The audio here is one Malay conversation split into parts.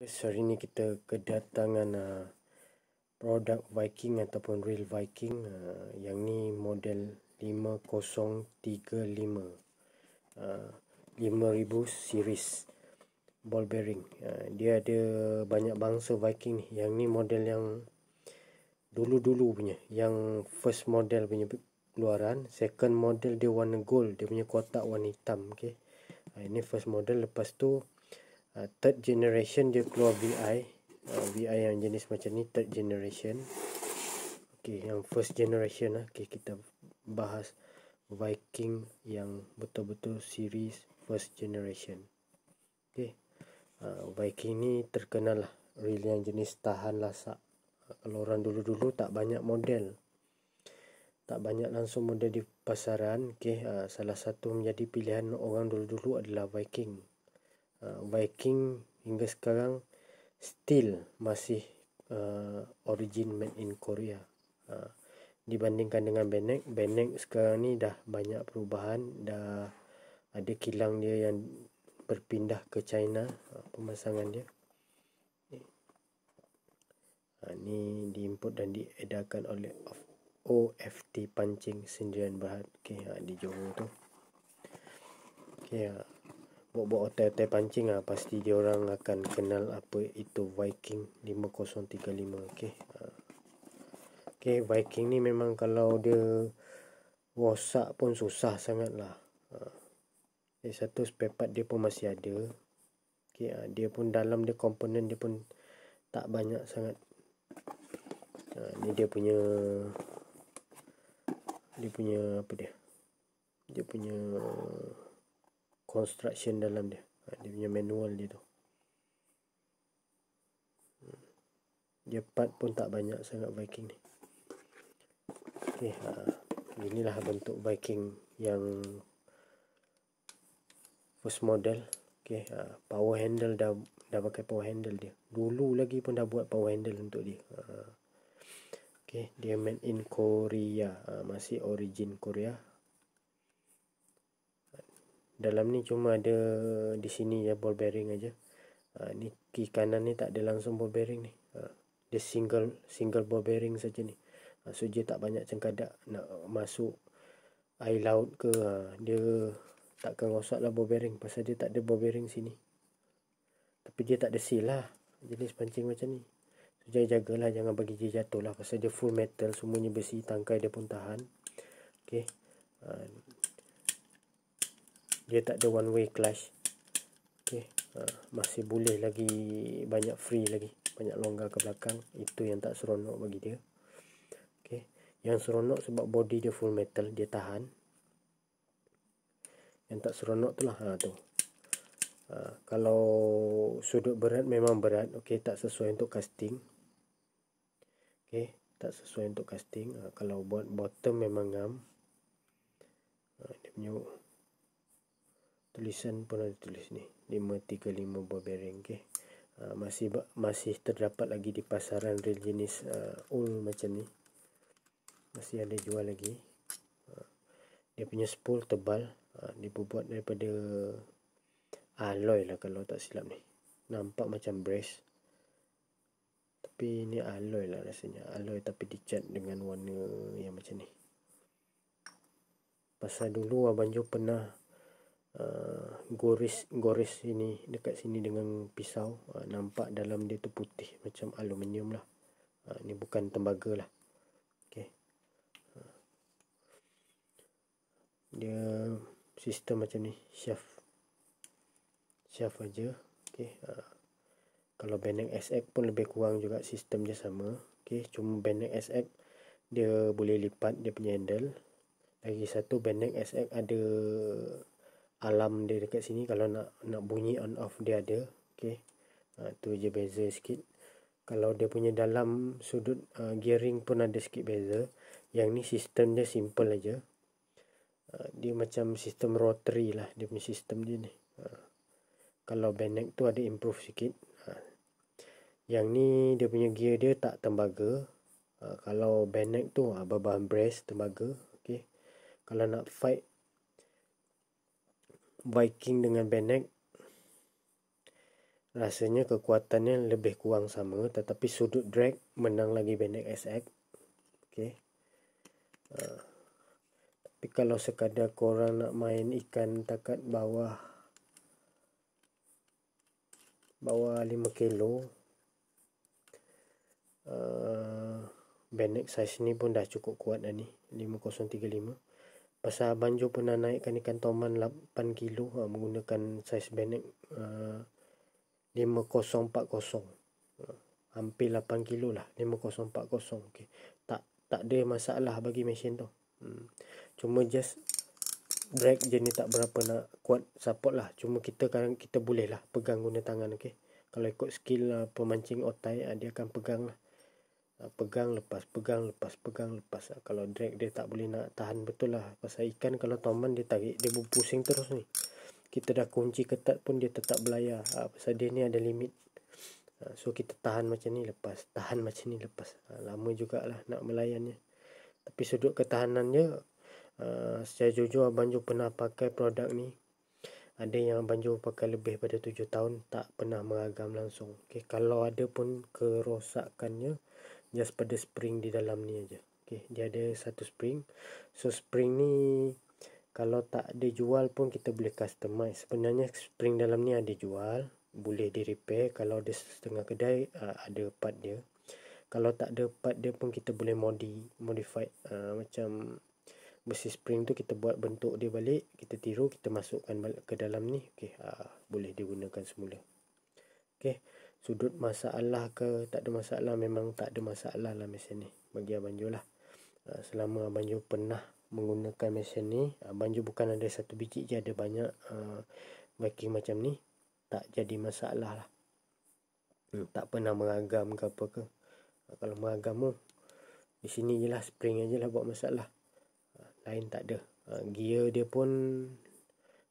hari ni kita kedatangan uh, produk Viking ataupun Real Viking uh, yang ni model 5035 uh, 5000 series ball bearing uh, dia ada banyak bangsa Viking ni yang ni model yang dulu-dulu punya yang first model punya keluaran second model dia warna gold dia punya kotak warna hitam okay. uh, ini first model lepas tu Uh, third generation dia keluar VI uh, VI yang jenis macam ni third generation Okay, yang first generation lah okay, kita bahas Viking yang betul-betul series first generation Okay, uh, Viking ni terkenal lah Really yang jenis tahan lasak uh, Kalau orang dulu-dulu tak banyak model tak banyak langsung model di pasaran okay, uh, salah satu menjadi pilihan orang dulu-dulu adalah Viking Uh, Viking hingga sekarang still masih uh, origin made in Korea. Uh, dibandingkan dengan Benek, Benek sekarang ni dah banyak perubahan, dah ada kilang dia yang berpindah ke China uh, pemasangan dia. Ini uh, diimport dan diedarkan oleh OFT Pancing Sendirian Berhad. Okey, uh, di Johor tu. Okey, uh, buat-buat hotel-hotel pancing lah pasti dia orang akan kenal apa itu Viking 5035 okey ha. okey Viking ni memang kalau dia rosak pun susah sangat lah eh, satu spare dia pun masih ada okey ha. dia pun dalam dia komponen dia pun tak banyak sangat ha, ni dia punya dia punya apa dia dia punya uh, construction dalam dia ha, dia punya manual dia tu hmm. dia part pun tak banyak sangat viking ni ok uh, ha, inilah bentuk viking yang first model ok uh, ha, power handle dah dah pakai power handle dia dulu lagi pun dah buat power handle untuk dia uh, ok dia made in korea uh, masih origin korea dalam ni cuma ada di sini ya ball bearing aja. Ha, ni kiri kanan ni tak ada langsung ball bearing ni. Ha, dia single single ball bearing saja ni. Ha, so dia tak banyak cengkadak nak masuk air laut ke ha, dia takkan rosak lah ball bearing pasal dia tak ada ball bearing sini. Tapi dia tak ada seal lah. Jenis pancing macam ni. So, jaga jagalah jangan bagi dia jatuh lah pasal dia full metal semuanya besi tangkai dia pun tahan. Okay. Ha, dia tak ada one way clash okay ha, masih boleh lagi banyak free lagi banyak longgar ke belakang itu yang tak seronok bagi dia okey yang seronok sebab body dia full metal dia tahan yang tak seronok itulah ha tu ha, kalau sudut berat memang berat okey tak sesuai untuk casting okey tak sesuai untuk casting ha, kalau buat bottom memang ngam ha, dia punya tulisan pun ada tulis ni 535 buah bearing okay. uh, ah, masih masih terdapat lagi di pasaran real jenis uh, old macam ni masih ada jual lagi uh, dia punya spool tebal uh, dia berbuat daripada alloy lah kalau tak silap ni nampak macam brace tapi ni alloy lah rasanya alloy tapi dicat dengan warna yang macam ni pasal dulu Abang Jo pernah goris-goris eh, uh, ini dekat sini dengan pisau uh, nampak dalam dia tu putih macam aluminium lah uh, eh, ni bukan tembaga lah okay. uh, dia sistem macam ni chef, chef aja. Okay. Uh, kalau benang SX pun lebih kurang juga sistem dia sama okay. cuma benang SX dia boleh lipat dia punya handle lagi satu benang SX ada alam dia dekat sini kalau nak nak bunyi on off dia ada okey ha, tu je beza sikit kalau dia punya dalam sudut uh, gearing pun ada sikit beza yang ni sistem dia simple aja uh, dia macam sistem rotary lah dia punya sistem dia ni uh, kalau benek tu ada improve sikit yang ni dia punya gear dia tak tembaga. Uh, kalau benek tu uh, bahan brass tembaga. Okay. Kalau nak fight Viking dengan Benek rasanya kekuatannya lebih kurang sama tetapi sudut drag menang lagi Benek SX okey uh, tapi kalau sekadar korang nak main ikan takat bawah bawah 5 kilo uh, ah, Benek size ni pun dah cukup kuat dah ni 5035 pasal banjo pernah naikkan ikan toman 8 kilo uh, menggunakan saiz benek uh, 5040 uh, hampir 8 kilo lah 5040 okay. tak tak ada masalah bagi mesin tu hmm. cuma just break je ni tak berapa nak kuat support lah cuma kita kadang kita boleh lah pegang guna tangan okay. kalau ikut skill uh, pemancing otai uh, ha, dia akan pegang lah Ah, pegang lepas pegang lepas pegang lepas ah, kalau drag dia tak boleh nak tahan betul lah pasal ikan kalau toman dia tarik dia berpusing terus ni kita dah kunci ketat pun dia tetap belayar ha, pasal dia ni ada limit ha, so kita tahan macam ni lepas tahan macam ni lepas ha, lama jugalah nak melayannya tapi sudut ketahanannya ha, secara jujur abang Jo pernah pakai produk ni ada yang abang Jo pakai lebih pada 7 tahun tak pernah meragam langsung okay, kalau ada pun kerosakannya just pada spring di dalam ni aja. Okey, dia ada satu spring. So spring ni kalau tak ada jual pun kita boleh customize. Sebenarnya spring dalam ni ada jual, boleh di repair kalau ada setengah kedai uh, ada part dia. Kalau tak ada part dia pun kita boleh modi, modify uh, macam besi spring tu kita buat bentuk dia balik, kita tiru, kita masukkan balik ke dalam ni. Okey, uh, boleh digunakan semula. Okey sudut masalah ke tak ada masalah memang tak ada masalah lah mesin ni bagi Abang Jo lah ah, selama Abang Jo pernah menggunakan mesin ni Abang Jo bukan ada satu biji je ada banyak uh, ah, working macam ni tak jadi masalah lah hmm. tak pernah mengagam ke apa ke ah, kalau mengagam pun di sini je lah spring je lah buat masalah lain tak ada gear dia pun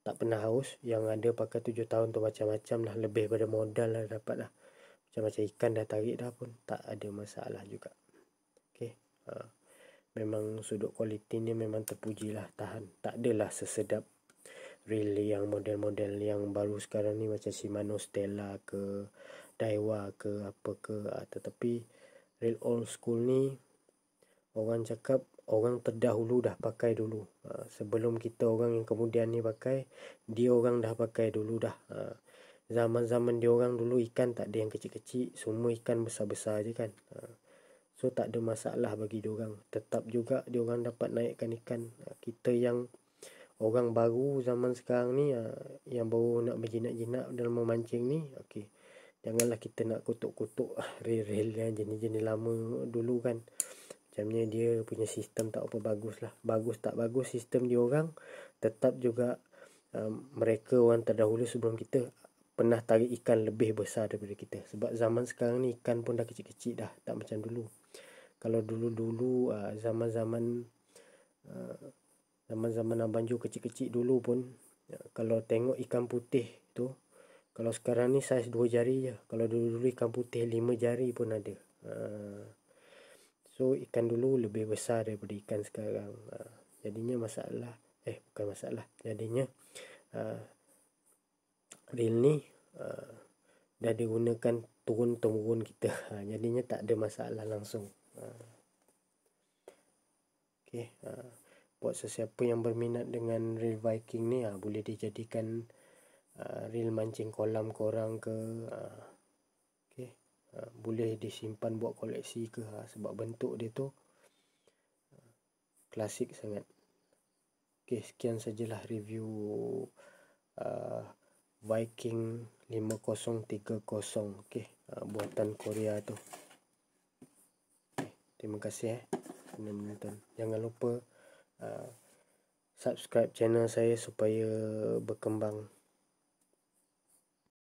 tak pernah haus yang ada pakai 7 tahun tu macam-macam lah lebih pada modal lah dapat lah macam-macam ikan dah tarik dah pun tak ada masalah juga okay ha. memang sudut ni memang terpujilah tahan tak adalah sesedap really yang model-model yang baru sekarang ni macam Shimano Stella ke Daiwa ke apa ke ha. tetapi real old school ni orang cakap orang terdahulu dah pakai dulu ha. sebelum kita orang yang kemudian ni pakai dia orang dah pakai dulu dah ha zaman-zaman dia orang dulu ikan tak ada yang kecil-kecil semua ikan besar-besar aja kan ha. so tak ada masalah bagi dia orang tetap juga dia orang dapat naikkan ikan ha. kita yang orang baru zaman sekarang ni ha, yang baru nak berjinak-jinak dalam memancing ni okey janganlah kita nak kutuk-kutuk ah, reel-reel yang jenis-jenis lama dulu kan macamnya dia punya sistem tak apa bagus lah bagus tak bagus sistem dia orang tetap juga um, mereka orang terdahulu sebelum kita pernah tarik ikan lebih besar daripada kita sebab zaman sekarang ni ikan pun dah kecil-kecil dah tak macam dulu kalau dulu-dulu ah, zaman-zaman ah, zaman-zaman abang Jo kecil-kecil dulu pun ya, kalau tengok ikan putih tu kalau sekarang ni saiz dua jari je kalau dulu-dulu ikan putih lima jari pun ada ah, so ikan dulu lebih besar daripada ikan sekarang jadinya masalah eh bukan masalah jadinya reel ni uh, dah digunakan turun-temurun kita uh, jadinya tak ada masalah langsung uh. Ha. ok uh, ha. buat sesiapa yang berminat dengan reel viking ni uh, boleh dijadikan uh, reel mancing kolam korang ke uh, ok uh, boleh disimpan buat koleksi ke uh, sebab bentuk dia tu uh, klasik sangat Okay, sekian sajalah review uh, Viking 5030 okey uh, buatan Korea tu okay. terima kasih eh menonton jangan lupa uh, subscribe channel saya supaya berkembang